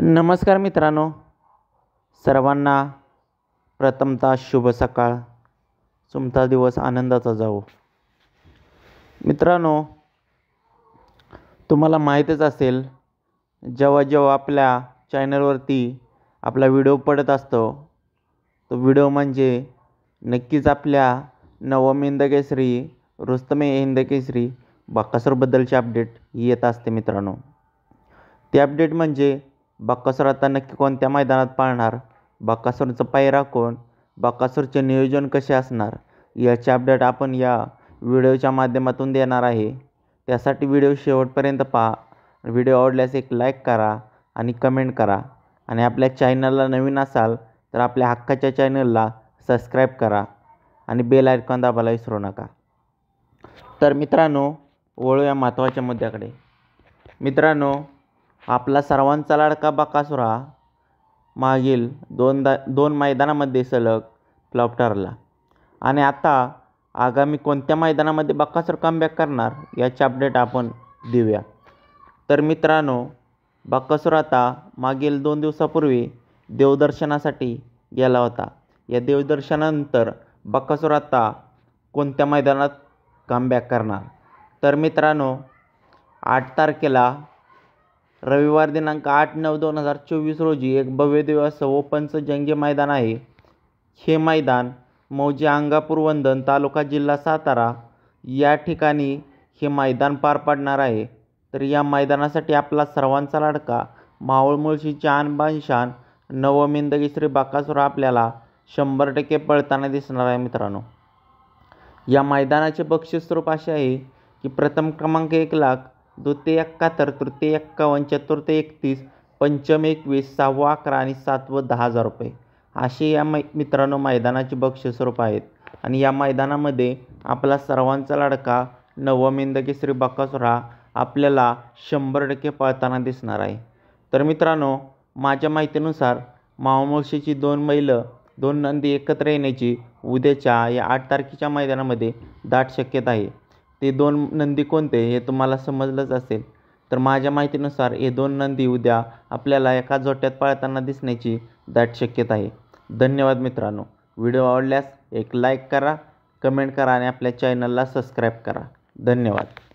नमस्कार मित्रांनो सर्वांना प्रथमता शुभ सकाळ तुमचा दिवस आनंदाचा जावो मित्रांनो तुम्हाला माहीतच असेल जेव्हा जेव्हा आपल्या चॅनलवरती आपला व्हिडिओ पडत असतो तो व्हिडिओ म्हणजे नक्कीच आपल्या नवम केसरी रुस्तमे केसरी बाकासरबद्दलचे अपडेट येत असते मित्रांनो ते अपडेट म्हणजे बक्कासूर आता नक्की कोणत्या मैदानात पाळणार बक्कासूरचं पायरा कोण बक्कासूरचे नियोजन कसे असणार याचे अपडेट आपण या व्हिडिओच्या माध्यमातून देणार आहे त्यासाठी व्हिडिओ शेवटपर्यंत पहा व्हिडिओ आवडल्यास एक लाईक करा आणि कमेंट करा आणि आपल्या चॅनलला नवीन असाल तर आपल्या हक्काच्या चॅनलला सबस्क्राईब करा आणि बेल आयकॉन दाबायला विसरू नका तर मित्रांनो वळूया महत्त्वाच्या मुद्द्याकडे मित्रांनो आपला सर्वांचा लाडका बकासुरा मागील दोनदा दोन मैदानामध्ये सलग फ्लॉप ठरला आणि आता आगामी कोणत्या मैदानामध्ये बकासुरा कमबॅक करणार याची अपडेट आपण देऊया तर मित्रांनो बकासुराता आता मागील दोन दिवसापूर्वी देवदर्शनासाठी गेला होता या देवदर्शनानंतर बकासुर आता कोणत्या मैदानात कमबॅक करणार तर मित्रांनो आठ तारखेला रविवार दिनांक आठ नऊ दोन हजार चोवीस रोजी एक भव्य असं ओपनचं जंगी मैदान आहे हे मैदान मौजे अंगापूर वंदन तालुका जिल्हा सातारा या ठिकाणी हे मैदान पार पाडणार आहे तर या मैदानासाठी आपला सर्वांचा लाडका मावळ मुळशी चान बानशान नवमिंदगी श्री बाकासुर आपल्याला शंभर टक्के पळताना दिसणार आहे मित्रांनो या मैदानाचे बक्षीस स्वरूप असे आहे की प्रथम क्रमांक एक लाख द्वितीय एक्काहत्तर तृतीय एक्कावन्न चतुर्थ एकतीस पंचम एकवीस सहावं अकरा आणि सातवं दहा हजार रुपये अशी या मै मित्रांनो मैदानाची बक्षस्वरूप आहेत आणि या मैदानामध्ये आपला सर्वांचा लाडका नवमेंदकी श्री बकासुरा आपल्याला शंभर टक्के पळताना दिसणार आहे तर मित्रांनो माझ्या माहितीनुसार मावमोशीची दोन मैल दोन नंदी एकत्र येण्याची उद्याच्या या आठ तारखेच्या मैदानामध्ये दाट शक्यता आहे ते दोन नंदी कोणते हे तुम्हाला समजलंच असेल तर माझ्या माहितीनुसार हे दोन नंदी उद्या आपल्याला एका जोट्यात पाळताना दिसण्याची दाट शक्यता आहे धन्यवाद मित्रांनो व्हिडिओ आवडल्यास एक लाईक करा कमेंट करा आणि आपल्या चॅनलला सबस्क्राईब करा धन्यवाद